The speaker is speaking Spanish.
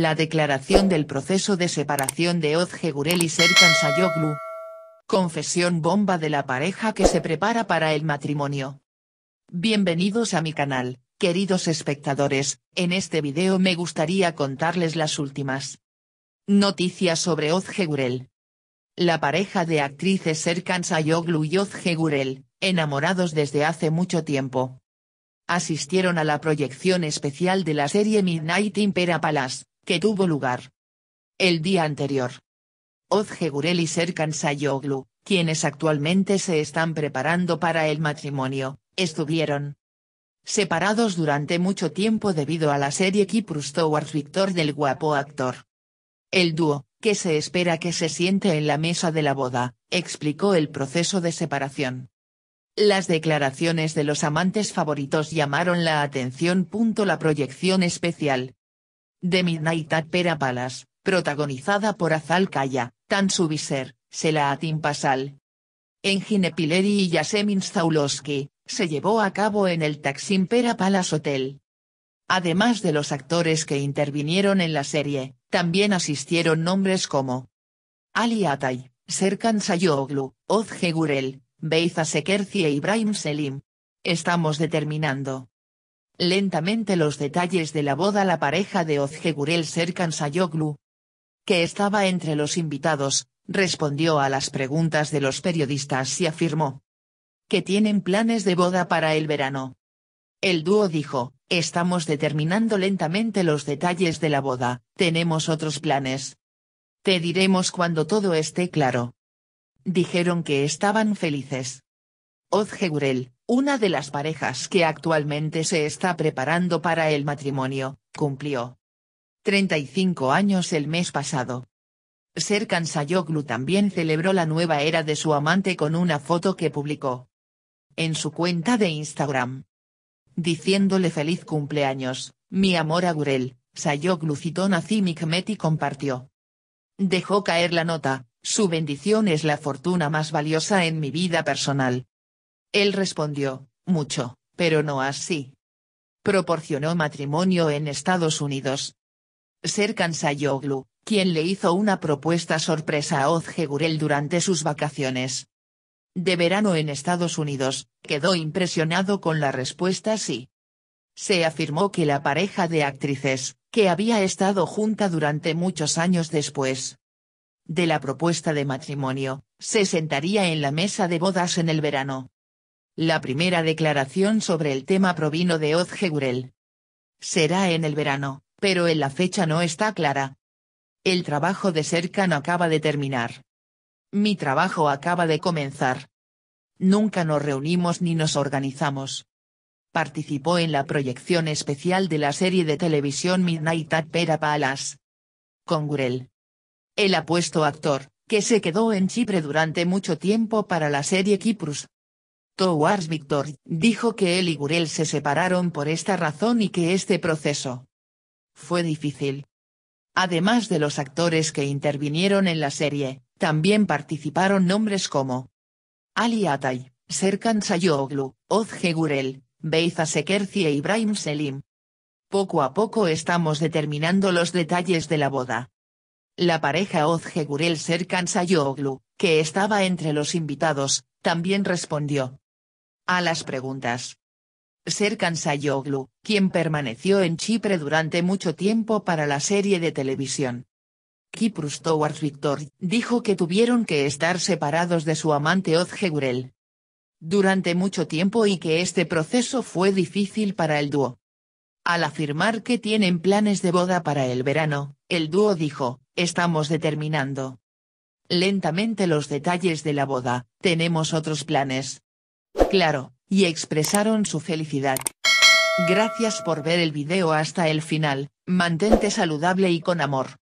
la declaración del proceso de separación de Gurel y Serkan Sayoglu. Confesión bomba de la pareja que se prepara para el matrimonio. Bienvenidos a mi canal, queridos espectadores, en este video me gustaría contarles las últimas noticias sobre Gurel. La pareja de actrices Serkan Sayoglu y Gurel, enamorados desde hace mucho tiempo, asistieron a la proyección especial de la serie Midnight Impera Palace, que tuvo lugar el día anterior. Ozge Gurel y Serkan Sayoglu, quienes actualmente se están preparando para el matrimonio, estuvieron separados durante mucho tiempo debido a la serie Kiprus Towards Victor del guapo actor. El dúo, que se espera que se siente en la mesa de la boda, explicó el proceso de separación. Las declaraciones de los amantes favoritos llamaron la atención. La proyección especial, de Midnight at Pera Palace, protagonizada por Azal Kaya, Tan Subiser, Selahattin Pasal. En Ginepileri y Yasemin Zaulowski, se llevó a cabo en el Taksim Pera Palace Hotel. Además de los actores que intervinieron en la serie, también asistieron nombres como Ali Atay, Serkan Sayoglu, Oz Gurel, Beiza Sekerci e Ibrahim Selim. Estamos determinando Lentamente los detalles de la boda la pareja de Ozgegurel Serkan Sayoglu, que estaba entre los invitados, respondió a las preguntas de los periodistas y afirmó que tienen planes de boda para el verano. El dúo dijo, estamos determinando lentamente los detalles de la boda, tenemos otros planes. Te diremos cuando todo esté claro. Dijeron que estaban felices. Ozgegurel, una de las parejas que actualmente se está preparando para el matrimonio, cumplió 35 años el mes pasado. Serkan Sayoglu también celebró la nueva era de su amante con una foto que publicó en su cuenta de Instagram. Diciéndole feliz cumpleaños, mi amor Agurel, Sayoglu citó Nazim y compartió. Dejó caer la nota, su bendición es la fortuna más valiosa en mi vida personal, él respondió, mucho, pero no así. Proporcionó matrimonio en Estados Unidos. Serkan Sayoglu, quien le hizo una propuesta sorpresa a Gurel durante sus vacaciones de verano en Estados Unidos, quedó impresionado con la respuesta sí. Se afirmó que la pareja de actrices, que había estado junta durante muchos años después de la propuesta de matrimonio, se sentaría en la mesa de bodas en el verano. La primera declaración sobre el tema provino de Ozge Gurel. Será en el verano, pero en la fecha no está clara. El trabajo de no acaba de terminar. Mi trabajo acaba de comenzar. Nunca nos reunimos ni nos organizamos. Participó en la proyección especial de la serie de televisión Midnight at Pera Palace. Con Gurel. El apuesto actor, que se quedó en Chipre durante mucho tiempo para la serie Kiprus, Towars Victor, dijo que él y Gurel se separaron por esta razón y que este proceso fue difícil. Además de los actores que intervinieron en la serie, también participaron nombres como Ali Atay, Serkan Sayoglu, Ozge Gurel, Beiza Sekerci e Ibrahim Selim. Poco a poco estamos determinando los detalles de la boda. La pareja Ozge Gurel Serkan Sayoglu, que estaba entre los invitados, también respondió. A las preguntas. Serkan Sayoglu, quien permaneció en Chipre durante mucho tiempo para la serie de televisión. Kiprus Victor, dijo que tuvieron que estar separados de su amante Oz Gurel. Durante mucho tiempo y que este proceso fue difícil para el dúo. Al afirmar que tienen planes de boda para el verano, el dúo dijo, estamos determinando. Lentamente los detalles de la boda, tenemos otros planes, claro, y expresaron su felicidad. Gracias por ver el video hasta el final, mantente saludable y con amor.